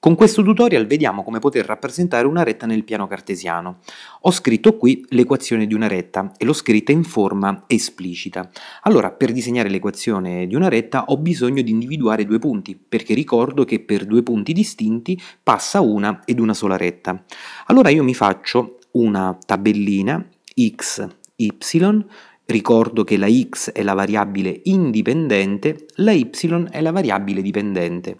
Con questo tutorial vediamo come poter rappresentare una retta nel piano cartesiano. Ho scritto qui l'equazione di una retta e l'ho scritta in forma esplicita. Allora, per disegnare l'equazione di una retta ho bisogno di individuare due punti, perché ricordo che per due punti distinti passa una ed una sola retta. Allora io mi faccio una tabellina x, y, Ricordo che la x è la variabile indipendente, la y è la variabile dipendente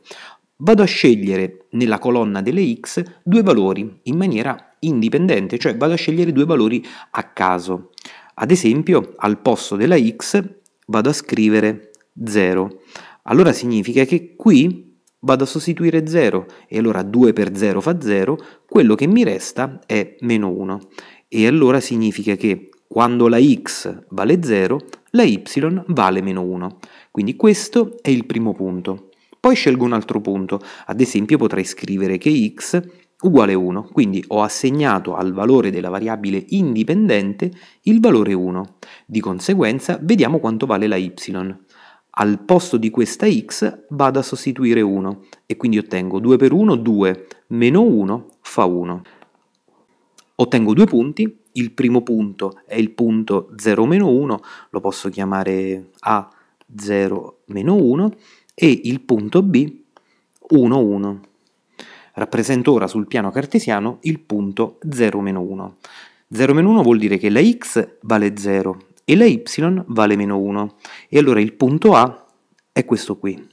vado a scegliere nella colonna delle x due valori in maniera indipendente, cioè vado a scegliere due valori a caso. Ad esempio, al posto della x vado a scrivere 0. Allora significa che qui vado a sostituire 0 e allora 2 per 0 fa 0, quello che mi resta è meno 1. E allora significa che quando la x vale 0, la y vale meno 1. Quindi questo è il primo punto. Poi scelgo un altro punto, ad esempio potrei scrivere che x uguale 1, quindi ho assegnato al valore della variabile indipendente il valore 1. Di conseguenza vediamo quanto vale la y. Al posto di questa x vado a sostituire 1 e quindi ottengo 2 per 1, 2, meno 1 fa 1. Ottengo due punti, il primo punto è il punto 0-1, lo posso chiamare a0-1 e il punto B 1, 1. Rappresento ora sul piano cartesiano il punto 0, 1. 0, 1 vuol dire che la x vale 0 e la y vale meno 1 e allora il punto A è questo qui.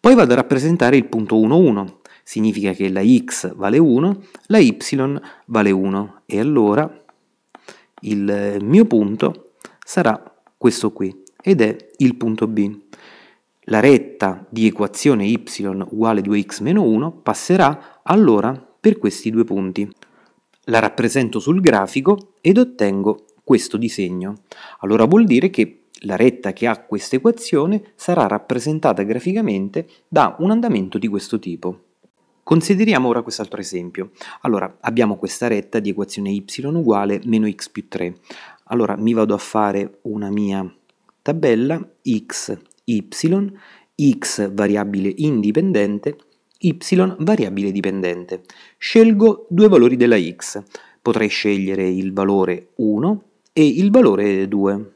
Poi vado a rappresentare il punto 1, 1. Significa che la x vale 1, la y vale 1 e allora il mio punto sarà questo qui ed è il punto B la retta di equazione y uguale 2x meno 1 passerà allora per questi due punti. La rappresento sul grafico ed ottengo questo disegno. Allora vuol dire che la retta che ha questa equazione sarà rappresentata graficamente da un andamento di questo tipo. Consideriamo ora quest'altro esempio. Allora, abbiamo questa retta di equazione y uguale meno x più 3. Allora, mi vado a fare una mia tabella x y, x variabile indipendente, y variabile dipendente. Scelgo due valori della x. Potrei scegliere il valore 1 e il valore 2.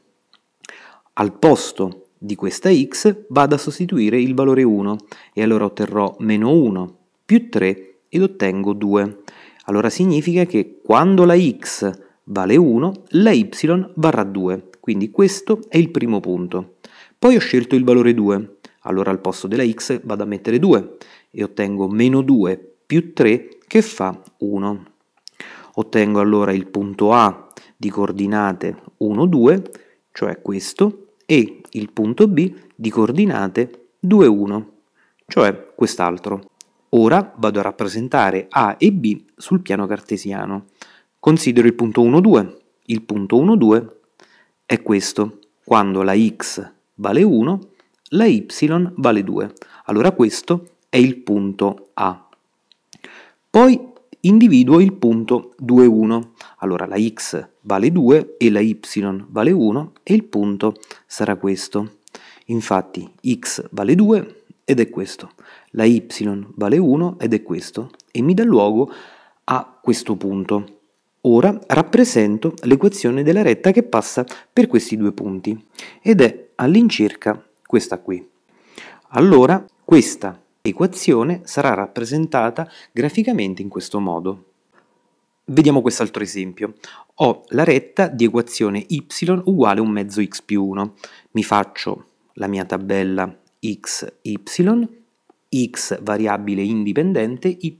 Al posto di questa x vado a sostituire il valore 1 e allora otterrò meno 1 più 3 ed ottengo 2. Allora significa che quando la x vale 1 la y varrà 2, quindi questo è il primo punto. Poi ho scelto il valore 2, allora al posto della x vado a mettere 2 e ottengo meno 2 più 3 che fa 1. Ottengo allora il punto A di coordinate 1, 2, cioè questo, e il punto B di coordinate 2, 1, cioè quest'altro. Ora vado a rappresentare A e B sul piano cartesiano. Considero il punto 1, 2. Il punto 1, 2 è questo. Quando la x vale 1, la y vale 2. Allora questo è il punto A. Poi individuo il punto 2, 1. Allora la x vale 2 e la y vale 1 e il punto sarà questo. Infatti x vale 2 ed è questo, la y vale 1 ed è questo e mi dà luogo a questo punto. Ora rappresento l'equazione della retta che passa per questi due punti ed è all'incirca questa qui. Allora questa equazione sarà rappresentata graficamente in questo modo. Vediamo quest'altro esempio. Ho la retta di equazione y uguale a un mezzo x più 1. Mi faccio la mia tabella xy, x variabile indipendente, y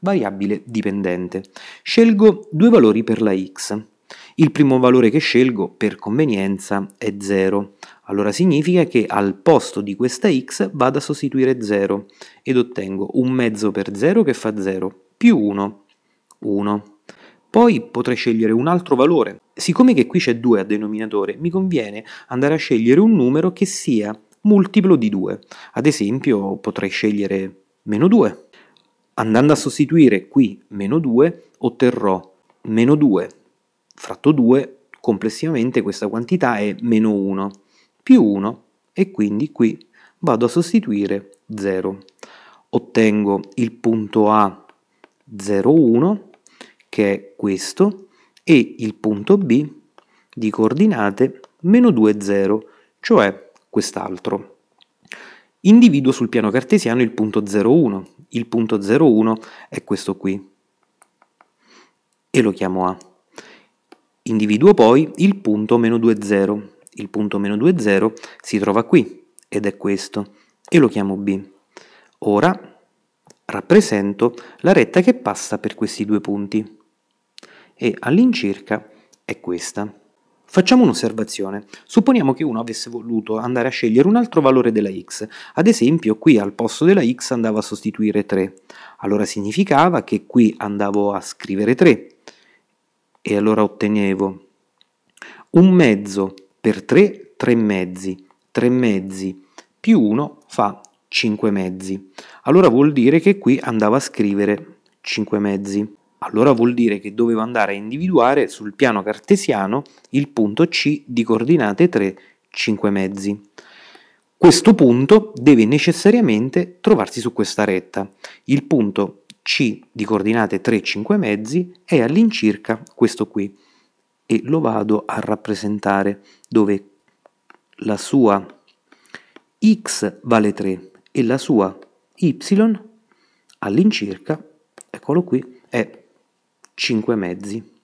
variabile dipendente. Scelgo due valori per la x. Il primo valore che scelgo per convenienza è 0. Allora significa che al posto di questa x vado a sostituire 0 ed ottengo un mezzo per 0 che fa 0 più 1, 1. Poi potrei scegliere un altro valore. Siccome che qui c'è 2 a denominatore, mi conviene andare a scegliere un numero che sia multiplo di 2. Ad esempio potrei scegliere meno 2. Andando a sostituire qui meno 2 otterrò meno 2 fratto 2 complessivamente questa quantità è meno 1 più 1 e quindi qui vado a sostituire 0. Ottengo il punto A 0,1 che è questo e il punto B di coordinate meno 2, 0, cioè quest'altro. Individuo sul piano cartesiano il punto 0,1. Il punto 0,1 è questo qui e lo chiamo A. Individuo poi il punto meno 2,0. Il punto meno 2,0 si trova qui, ed è questo, e lo chiamo B. Ora rappresento la retta che passa per questi due punti, e all'incirca è questa. Facciamo un'osservazione. Supponiamo che uno avesse voluto andare a scegliere un altro valore della x. Ad esempio, qui al posto della x andava a sostituire 3. Allora significava che qui andavo a scrivere 3 e allora ottenevo un mezzo per 3, tre mezzi, 3 mezzi più 1 fa 5 mezzi. Allora vuol dire che qui andava a scrivere 5 mezzi. Allora vuol dire che dovevo andare a individuare sul piano cartesiano il punto C di coordinate 3, 5 mezzi. Questo punto deve necessariamente trovarsi su questa retta. Il punto c di coordinate 3, 5 mezzi è all'incirca questo qui e lo vado a rappresentare dove la sua x vale 3 e la sua y all'incirca, eccolo qui, è 5 mezzi.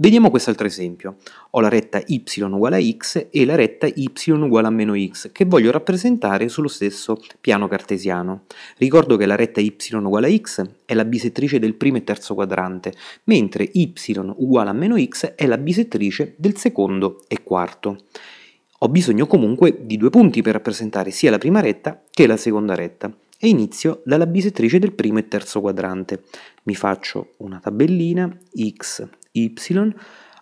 Vediamo quest'altro esempio. Ho la retta y uguale a x e la retta y uguale a meno x che voglio rappresentare sullo stesso piano cartesiano. Ricordo che la retta y uguale a x è la bisettrice del primo e terzo quadrante, mentre y uguale a meno x è la bisettrice del secondo e quarto. Ho bisogno comunque di due punti per rappresentare sia la prima retta che la seconda retta e inizio dalla bisettrice del primo e terzo quadrante. Mi faccio una tabellina x y,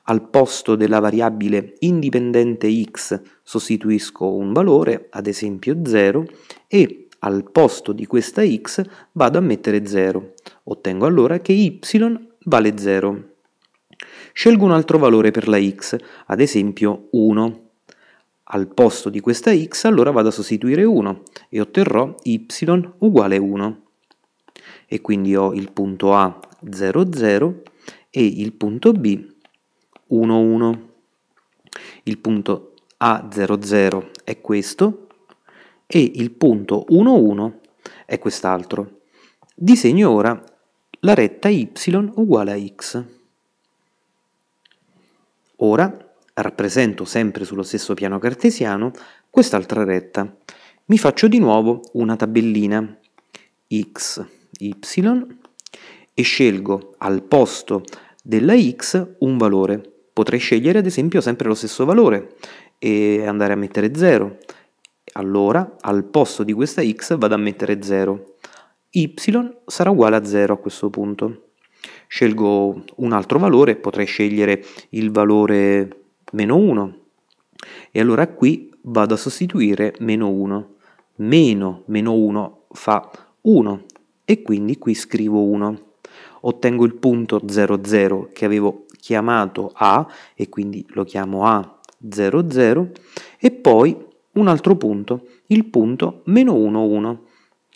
al posto della variabile indipendente x sostituisco un valore, ad esempio 0, e al posto di questa x vado a mettere 0. Ottengo allora che y vale 0. Scelgo un altro valore per la x, ad esempio 1. Al posto di questa x allora vado a sostituire 1 e otterrò y uguale 1. E quindi ho il punto A 0, 0 e il punto B 1, 1. Il punto A00 è questo e il punto 1, 1 è quest'altro. Disegno ora la retta y uguale a x. Ora rappresento sempre sullo stesso piano cartesiano quest'altra retta. Mi faccio di nuovo una tabellina x, y e scelgo al posto della x un valore. Potrei scegliere ad esempio sempre lo stesso valore e andare a mettere 0. Allora al posto di questa x vado a mettere 0. y sarà uguale a 0 a questo punto. Scelgo un altro valore, potrei scegliere il valore meno 1 e allora qui vado a sostituire meno 1. Meno meno 1 fa 1 e quindi qui scrivo 1 ottengo il punto 00 che avevo chiamato A e quindi lo chiamo A00 e poi un altro punto, il punto meno 11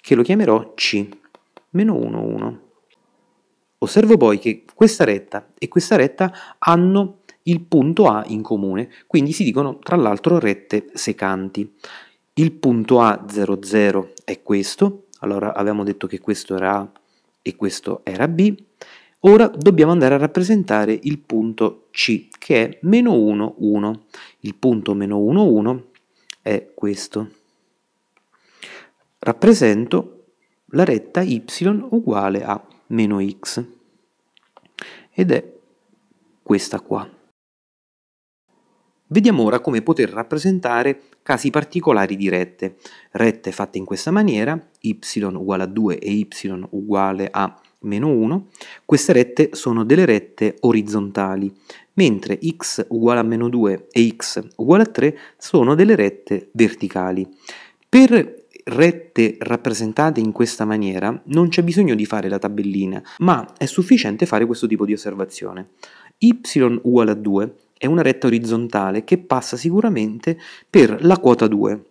che lo chiamerò C, meno 11. Osservo poi che questa retta e questa retta hanno il punto A in comune, quindi si dicono tra l'altro rette secanti. Il punto A00 è questo, allora avevamo detto che questo era A e questo era B, ora dobbiamo andare a rappresentare il punto C che è meno 1, 1. Il punto meno 1, 1 è questo. Rappresento la retta y uguale a meno x ed è questa qua. Vediamo ora come poter rappresentare casi particolari di rette. Rette fatte in questa maniera, y uguale a 2 e y uguale a meno 1, queste rette sono delle rette orizzontali, mentre x uguale a meno 2 e x uguale a 3 sono delle rette verticali. Per rette rappresentate in questa maniera non c'è bisogno di fare la tabellina, ma è sufficiente fare questo tipo di osservazione. y uguale a 2 è una retta orizzontale che passa sicuramente per la quota 2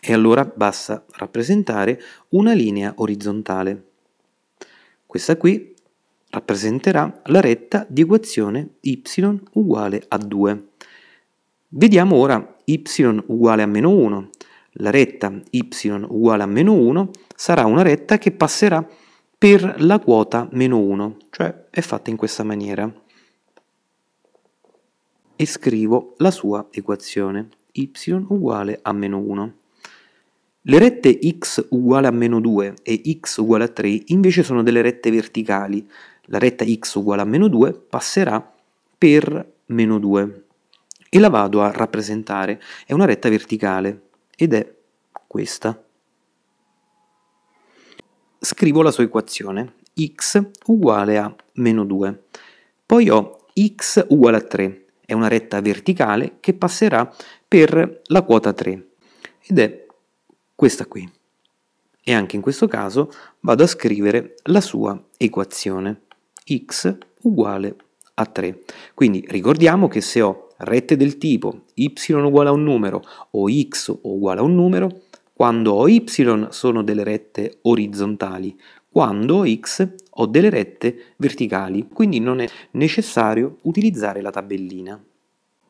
e allora basta rappresentare una linea orizzontale. Questa qui rappresenterà la retta di equazione y uguale a 2. Vediamo ora y uguale a meno 1. La retta y uguale a meno 1 sarà una retta che passerà per la quota meno 1, cioè è fatta in questa maniera e scrivo la sua equazione y uguale a meno 1. Le rette x uguale a meno 2 e x uguale a 3 invece sono delle rette verticali. La retta x uguale a meno 2 passerà per meno 2 e la vado a rappresentare. È una retta verticale ed è questa. Scrivo la sua equazione x uguale a meno 2. Poi ho x uguale a 3 è una retta verticale che passerà per la quota 3 ed è questa qui. E anche in questo caso vado a scrivere la sua equazione x uguale a 3. Quindi ricordiamo che se ho rette del tipo y uguale a un numero o x uguale a un numero, quando ho y sono delle rette orizzontali, quando x ho delle rette verticali, quindi non è necessario utilizzare la tabellina.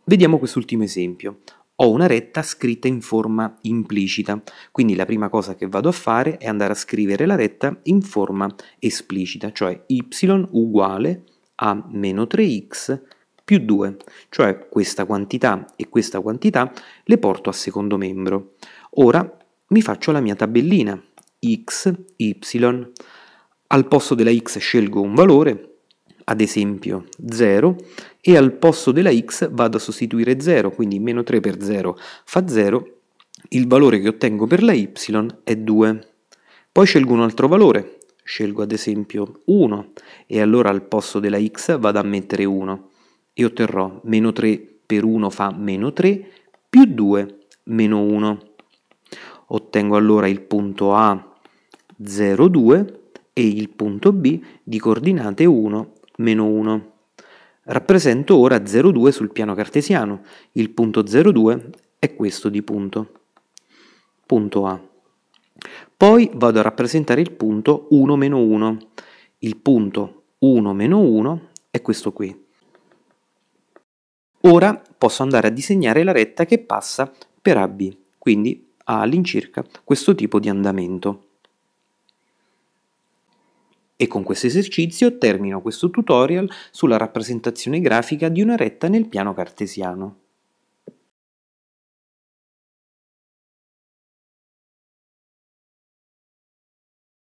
Vediamo quest'ultimo esempio. Ho una retta scritta in forma implicita, quindi la prima cosa che vado a fare è andare a scrivere la retta in forma esplicita, cioè y uguale a meno 3x più 2, cioè questa quantità e questa quantità le porto a secondo membro. Ora mi faccio la mia tabellina, x, y. Al posto della x scelgo un valore, ad esempio 0, e al posto della x vado a sostituire 0, quindi meno 3 per 0 fa 0, il valore che ottengo per la y è 2. Poi scelgo un altro valore, scelgo ad esempio 1 e allora al posto della x vado a mettere 1 e otterrò meno 3 per 1 fa meno 3 più 2 meno 1. Ottengo allora il punto A 0,2 e il punto B di coordinate 1, meno 1. Rappresento ora 0,2 sul piano cartesiano. Il punto 0,2 è questo di punto. Punto A. Poi vado a rappresentare il punto 1, meno 1. Il punto 1, meno 1 è questo qui. Ora posso andare a disegnare la retta che passa per AB, quindi ha all'incirca questo tipo di andamento. E con questo esercizio termino questo tutorial sulla rappresentazione grafica di una retta nel piano cartesiano.